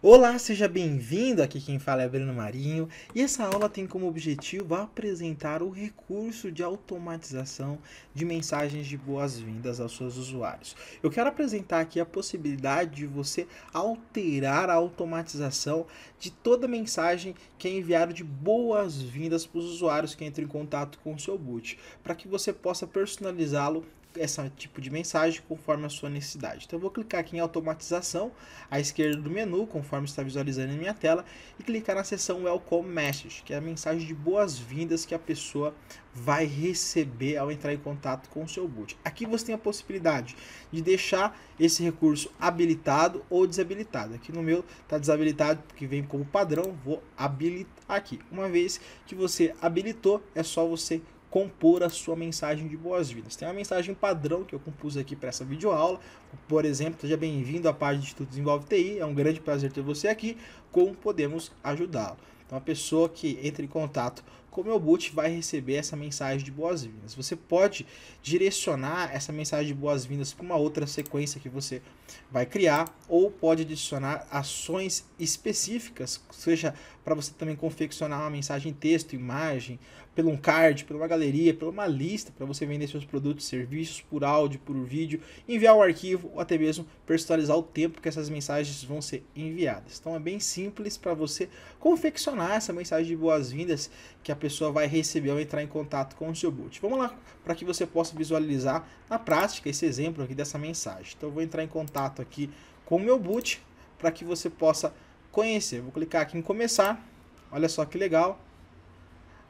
Olá, seja bem-vindo. Aqui quem fala é Bruno Marinho e essa aula tem como objetivo apresentar o recurso de automatização de mensagens de boas-vindas aos seus usuários. Eu quero apresentar aqui a possibilidade de você alterar a automatização de toda mensagem que é enviada de boas-vindas para os usuários que entram em contato com o seu boot, para que você possa personalizá-lo esse tipo de mensagem conforme a sua necessidade. Então eu vou clicar aqui em automatização, à esquerda do menu, conforme está visualizando na minha tela, e clicar na seção Welcome Message, que é a mensagem de boas-vindas que a pessoa vai receber ao entrar em contato com o seu boot. Aqui você tem a possibilidade de deixar esse recurso habilitado ou desabilitado. Aqui no meu está desabilitado porque vem como padrão, vou habilitar aqui. Uma vez que você habilitou, é só você compor a sua mensagem de boas-vindas. Tem uma mensagem padrão que eu compus aqui para essa videoaula. Por exemplo, seja bem-vindo à página do Instituto Desenvolve TI. É um grande prazer ter você aqui. Como podemos ajudá-lo? Então a pessoa que entra em contato com o meu boot vai receber essa mensagem de boas-vindas. Você pode direcionar essa mensagem de boas-vindas para uma outra sequência que você vai criar ou pode adicionar ações específicas, seja para você também confeccionar uma mensagem em texto, imagem, pelo um card, pela uma galeria, pela uma lista para você vender seus produtos, serviços por áudio, por vídeo, enviar o um arquivo ou até mesmo personalizar o tempo que essas mensagens vão ser enviadas. Então é bem simples para você confeccionar essa mensagem de boas-vindas que a pessoa vai receber ao entrar em contato com o seu boot. Vamos lá para que você possa visualizar na prática esse exemplo aqui dessa mensagem. Então eu vou entrar em contato aqui com o meu boot para que você possa conhecer. Vou clicar aqui em começar. Olha só que legal.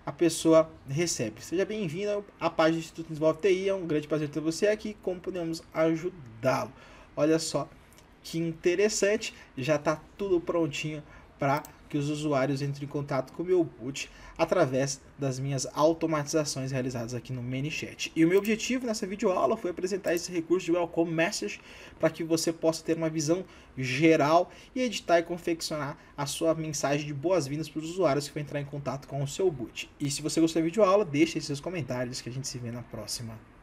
A pessoa recebe. Seja bem-vindo à página do Instituto Desenvolve TI. É um grande prazer ter você aqui. Como podemos ajudá-lo? Olha só que interessante. Já está tudo prontinho para que os usuários entrem em contato com o meu boot através das minhas automatizações realizadas aqui no ManyChat. E o meu objetivo nessa videoaula foi apresentar esse recurso de Welcome Message para que você possa ter uma visão geral e editar e confeccionar a sua mensagem de boas-vindas para os usuários que vão entrar em contato com o seu boot. E se você gostou da videoaula, deixe seus comentários que a gente se vê na próxima.